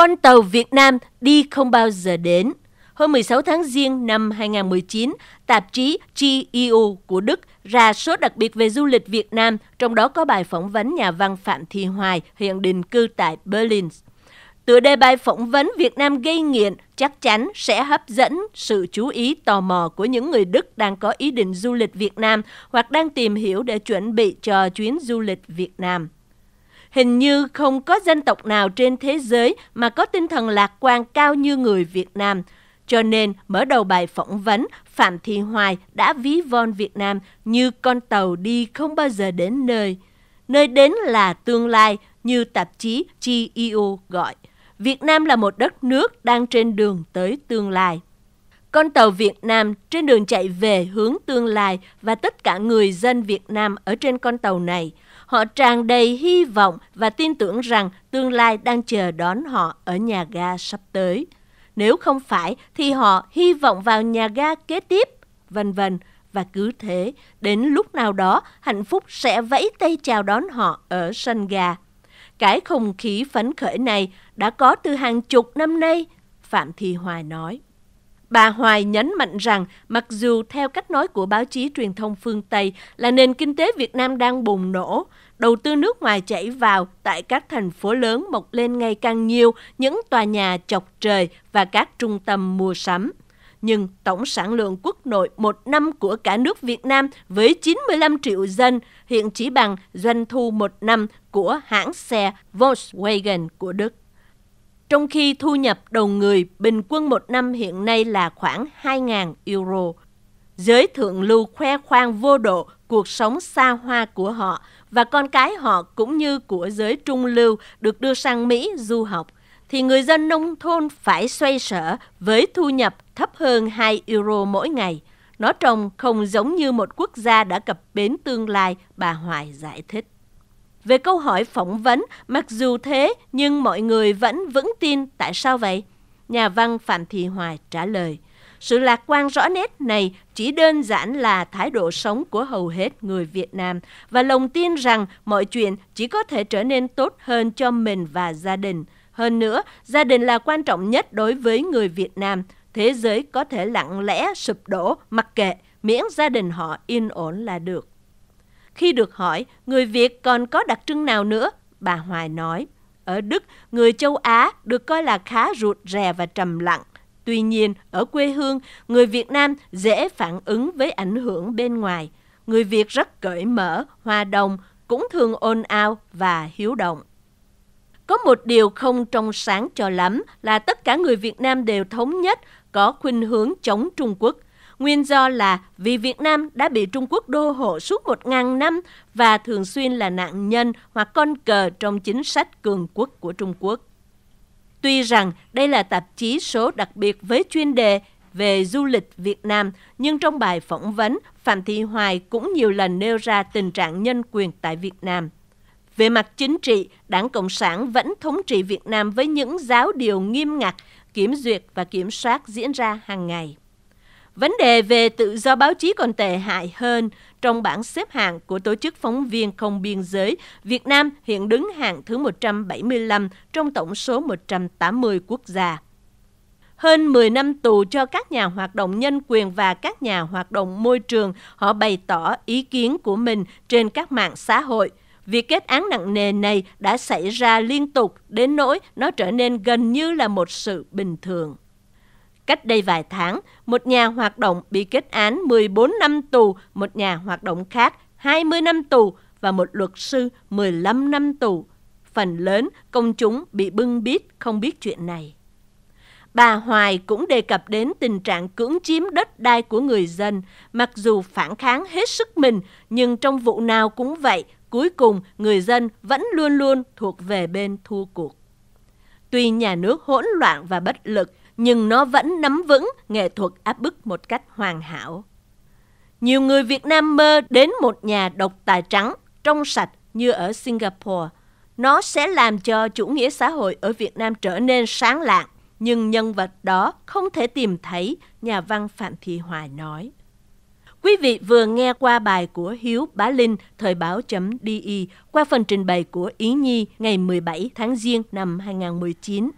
Con tàu Việt Nam đi không bao giờ đến. Hôm 16 tháng Giêng năm 2019, tạp chí GEU của Đức ra số đặc biệt về du lịch Việt Nam, trong đó có bài phỏng vấn nhà văn Phạm Thị Hoài, hiện định cư tại Berlin. Tựa đề bài phỏng vấn Việt Nam gây nghiện chắc chắn sẽ hấp dẫn sự chú ý tò mò của những người Đức đang có ý định du lịch Việt Nam hoặc đang tìm hiểu để chuẩn bị cho chuyến du lịch Việt Nam. Hình như không có dân tộc nào trên thế giới mà có tinh thần lạc quan cao như người Việt Nam. Cho nên, mở đầu bài phỏng vấn, Phạm Thị Hoài đã ví von Việt Nam như con tàu đi không bao giờ đến nơi. Nơi đến là tương lai, như tạp chí GEO gọi. Việt Nam là một đất nước đang trên đường tới tương lai. Con tàu Việt Nam trên đường chạy về hướng tương lai và tất cả người dân Việt Nam ở trên con tàu này – Họ tràn đầy hy vọng và tin tưởng rằng tương lai đang chờ đón họ ở nhà ga sắp tới. Nếu không phải thì họ hy vọng vào nhà ga kế tiếp, vân vân và cứ thế, đến lúc nào đó hạnh phúc sẽ vẫy tay chào đón họ ở sân ga Cái không khí phấn khởi này đã có từ hàng chục năm nay, Phạm Thị Hoài nói. Bà Hoài nhấn mạnh rằng mặc dù theo cách nói của báo chí truyền thông phương Tây là nền kinh tế Việt Nam đang bùng nổ, đầu tư nước ngoài chảy vào tại các thành phố lớn mọc lên ngày càng nhiều những tòa nhà chọc trời và các trung tâm mua sắm. Nhưng tổng sản lượng quốc nội một năm của cả nước Việt Nam với 95 triệu dân hiện chỉ bằng doanh thu một năm của hãng xe Volkswagen của Đức trong khi thu nhập đầu người bình quân một năm hiện nay là khoảng 2.000 euro. Giới thượng lưu khoe khoang vô độ cuộc sống xa hoa của họ và con cái họ cũng như của giới trung lưu được đưa sang Mỹ du học, thì người dân nông thôn phải xoay sở với thu nhập thấp hơn 2 euro mỗi ngày. Nó trông không giống như một quốc gia đã cập bến tương lai, bà Hoài giải thích. Về câu hỏi phỏng vấn, mặc dù thế nhưng mọi người vẫn vững tin tại sao vậy? Nhà văn Phạm Thị Hoài trả lời – sự lạc quan rõ nét này chỉ đơn giản là thái độ sống của hầu hết người Việt Nam và lòng tin rằng mọi chuyện chỉ có thể trở nên tốt hơn cho mình và gia đình. Hơn nữa, gia đình là quan trọng nhất đối với người Việt Nam. Thế giới có thể lặng lẽ sụp đổ mặc kệ, miễn gia đình họ yên ổn là được. Khi được hỏi, người Việt còn có đặc trưng nào nữa? Bà Hoài nói, ở Đức, người châu Á được coi là khá rụt rè và trầm lặng Tuy nhiên, ở quê hương, người Việt Nam dễ phản ứng với ảnh hưởng bên ngoài. Người Việt rất cởi mở, hòa đồng, cũng thường ôn ao và hiếu động. Có một điều không trong sáng cho lắm là tất cả người Việt Nam đều thống nhất có khuynh hướng chống Trung Quốc. Nguyên do là vì Việt Nam đã bị Trung Quốc đô hộ suốt một ngàn năm và thường xuyên là nạn nhân hoặc con cờ trong chính sách cường quốc của Trung Quốc. Tuy rằng đây là tạp chí số đặc biệt với chuyên đề về du lịch Việt Nam, nhưng trong bài phỏng vấn, Phạm Thị Hoài cũng nhiều lần nêu ra tình trạng nhân quyền tại Việt Nam. Về mặt chính trị, Đảng Cộng sản vẫn thống trị Việt Nam với những giáo điều nghiêm ngặt, kiểm duyệt và kiểm soát diễn ra hàng ngày. Vấn đề về tự do báo chí còn tệ hại hơn. Trong bảng xếp hạng của Tổ chức Phóng viên Không Biên Giới, Việt Nam hiện đứng hạng thứ 175 trong tổng số 180 quốc gia. Hơn 10 năm tù cho các nhà hoạt động nhân quyền và các nhà hoạt động môi trường, họ bày tỏ ý kiến của mình trên các mạng xã hội. Việc kết án nặng nề này đã xảy ra liên tục đến nỗi nó trở nên gần như là một sự bình thường. Cách đây vài tháng, một nhà hoạt động bị kết án 14 năm tù, một nhà hoạt động khác 20 năm tù và một luật sư 15 năm tù. Phần lớn công chúng bị bưng bít không biết chuyện này. Bà Hoài cũng đề cập đến tình trạng cưỡng chiếm đất đai của người dân, mặc dù phản kháng hết sức mình, nhưng trong vụ nào cũng vậy, cuối cùng người dân vẫn luôn luôn thuộc về bên thua cuộc. Tuy nhà nước hỗn loạn và bất lực, nhưng nó vẫn nắm vững nghệ thuật áp bức một cách hoàn hảo. Nhiều người Việt Nam mơ đến một nhà độc tài trắng, trong sạch như ở Singapore. Nó sẽ làm cho chủ nghĩa xã hội ở Việt Nam trở nên sáng lạng, nhưng nhân vật đó không thể tìm thấy, nhà văn Phạm Thị Hoài nói. Quý vị vừa nghe qua bài của Hiếu Bá Linh, thời báo.de, qua phần trình bày của Ý Nhi ngày 17 tháng Giêng năm 2019.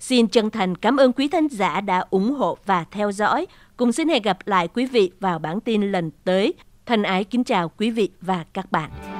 Xin chân thành cảm ơn quý thính giả đã ủng hộ và theo dõi. Cùng xin hẹn gặp lại quý vị vào bản tin lần tới. Thân ái kính chào quý vị và các bạn.